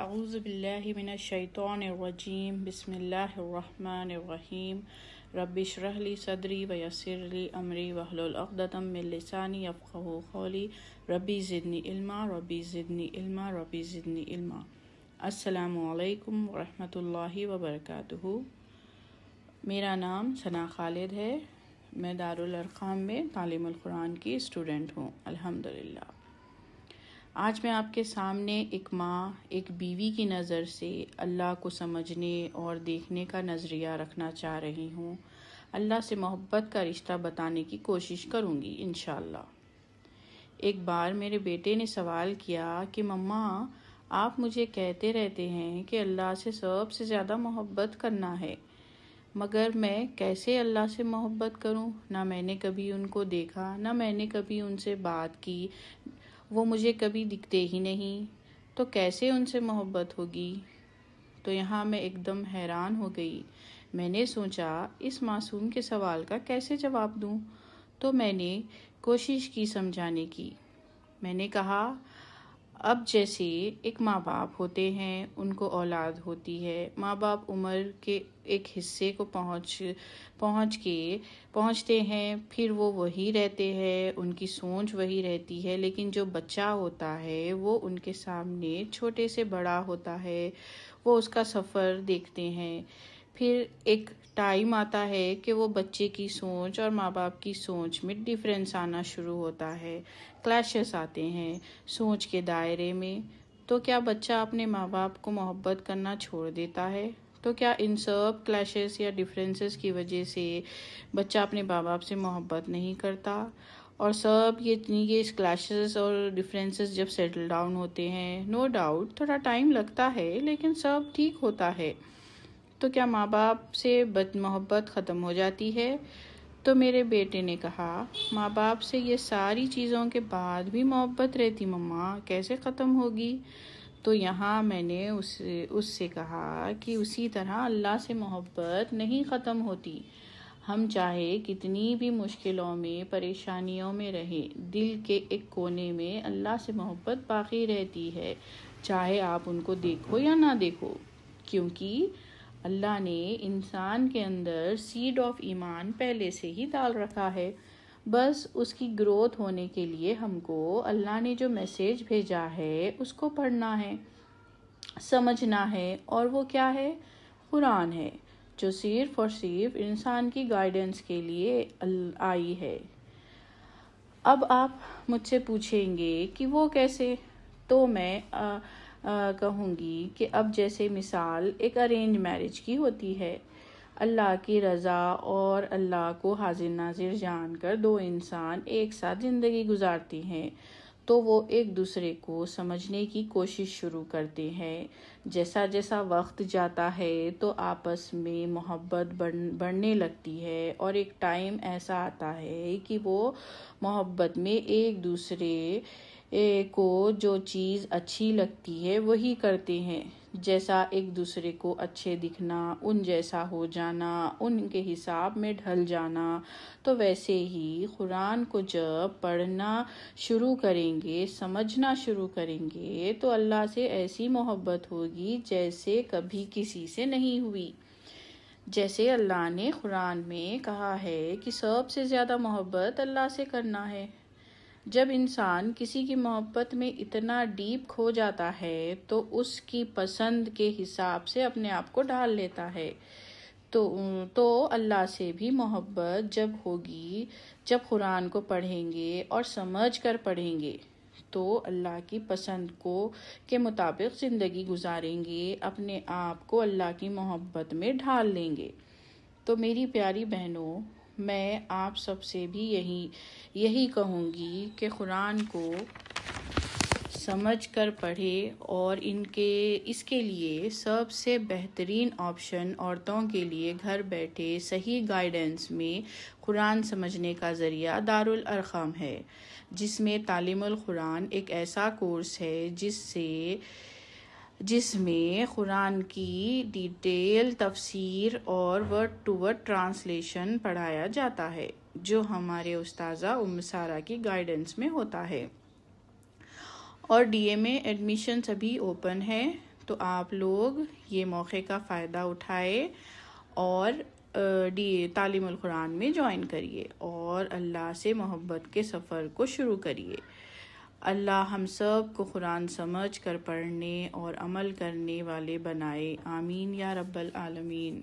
अऊज़ बिल्लिमिनशैतरजीम बसमीम रबिशरहली सदरी वयसरली अमरी वहलुलअदतमिलसानी अफ़ो खौली रबी ज़िदनी इल्मा रबी ज़िदनी इल्मा रबी ज़िदनी इल्मा असलकम वरहमल वबरक मेरा नाम सना खालिद है मैं दारुल अरकाम में तालीम क़ुरान की स्टूडेंट हूँ अल्हम्दुलिल्लाह आज मैं आपके सामने एक माँ एक बीवी की नज़र से अल्लाह को समझने और देखने का नज़रिया रखना चाह रही हूँ अल्लाह से मोहब्बत का रिश्ता बताने की कोशिश करूँगी इन एक बार मेरे बेटे ने सवाल किया कि मम्मा आप मुझे कहते रहते हैं कि अल्लाह से सबसे ज़्यादा मोहब्बत करना है मगर मैं कैसे अल्लाह से मोहब्बत करूं? ना मैंने कभी उनको देखा ना मैंने कभी उनसे बात की वो मुझे कभी दिखते ही नहीं तो कैसे उनसे मोहब्बत होगी तो यहाँ मैं एकदम हैरान हो गई मैंने सोचा इस मासूम के सवाल का कैसे जवाब दूँ तो मैंने कोशिश की समझाने की मैंने कहा अब जैसे एक माँ बाप होते हैं उनको औलाद होती है माँ बाप उम्र के एक हिस्से को पहुँच पहुँच के पहुँचते हैं फिर वो वही रहते हैं उनकी सोच वही रहती है लेकिन जो बच्चा होता है वो उनके सामने छोटे से बड़ा होता है वो उसका सफ़र देखते हैं फिर एक टाइम आता है कि वो बच्चे की सोच और माँ बाप की सोच में डिफरेंस आना शुरू होता है क्लैशेस आते हैं सोच के दायरे में तो क्या बच्चा अपने माँ बाप को मोहब्बत करना छोड़ देता है तो क्या इन सब क्लैशेस या डिफरेंसेस की वजह से बच्चा अपने माँ बाप से मोहब्बत नहीं करता और सब ये ये इस क्लैशेस और डिफरेंसेस जब सेटल डाउन होते हैं नो no डाउट थोड़ा टाइम लगता है लेकिन सब ठीक होता है तो क्या माँ बाप से बद मोहब्बत ख़त्म हो जाती है तो मेरे बेटे ने कहा माँ बाप से ये सारी चीज़ों के बाद भी मोहब्बत रहती मम्मा कैसे ख़त्म होगी तो यहाँ मैंने उस उससे कहा कि उसी तरह अल्लाह से मोहब्बत नहीं ख़त्म होती हम चाहे कितनी भी मुश्किलों में परेशानियों में रहें दिल के एक कोने में अल्लाह से मोहब्बत बाकी रहती है चाहे आप उनको देखो या ना देखो क्योंकि अल्लाह ने इंसान के अंदर सीड ऑफ ईमान पहले से ही डाल रखा है बस उसकी ग्रोथ होने के लिए हमको अल्लाह ने जो मैसेज भेजा है उसको पढ़ना है समझना है और वो क्या है कुरान है जो सिर्फ और सिर्फ इंसान की गाइडेंस के लिए आई है अब आप मुझसे पूछेंगे कि वो कैसे तो मैं आ, कहूँगी कि अब जैसे मिसाल एक अरेंज मैरिज की होती है अल्लाह की रज़ा और अल्लाह को हाजिर नाजिर जान कर दो इंसान एक साथ ज़िंदगी गुजारती हैं तो वो एक दूसरे को समझने की कोशिश शुरू करते हैं जैसा जैसा वक्त जाता है तो आपस में मोहब्बत बढ़ने लगती है और एक टाइम ऐसा आता है कि वो मोहब्बत में एक दूसरे को जो चीज़ अच्छी लगती है वही करते हैं जैसा एक दूसरे को अच्छे दिखना उन जैसा हो जाना उनके हिसाब में ढल जाना तो वैसे ही कुरान को जब पढ़ना शुरू करेंगे समझना शुरू करेंगे तो अल्लाह से ऐसी मोहब्बत होगी जैसे कभी किसी से नहीं हुई जैसे अल्लाह ने कुरान में कहा है कि सबसे ज़्यादा मोहब्बत अल्लाह से करना है जब इंसान किसी की मोहब्बत में इतना डीप खो जाता है तो उसकी पसंद के हिसाब से अपने आप को ढाल लेता है तो तो अल्लाह से भी मोहब्बत जब होगी जब कुरान को पढ़ेंगे और समझ कर पढ़ेंगे तो अल्लाह की पसंद को के मुताबिक ज़िंदगी गुजारेंगे अपने आप को अल्लाह की मोहब्बत में ढाल लेंगे तो मेरी प्यारी बहनों मैं आप सबसे भी यही यही कहूँगी कि कुरान को समझ कर पढ़े और इनके इसके लिए सबसे बेहतरीन ऑप्शन औरतों के लिए घर बैठे सही गाइडेंस में कुरान समझने का ज़रिया दारुल अरकाम है जिसमें तालीम कुरान एक ऐसा कोर्स है जिससे जिसमें कुरान की डिटेल तफसीर और वर्ड टू वर्ड ट्रांसलेशन पढ़ाया जाता है जो हमारे उस्ताजा उम सारा की गाइडेंस में होता है और डीएमए एडमिशन सभी ओपन है तो आप लोग ये मौके का फ़ायदा उठाए और डी तालीम कुरान में ज्वाइन करिए और अल्लाह से मोहब्बत के सफ़र को शुरू करिए अल्लाह हम सब को कुरान समझ कर पढ़ने और अमल करने वाले बनाए आमीन या रब्बल आलमीन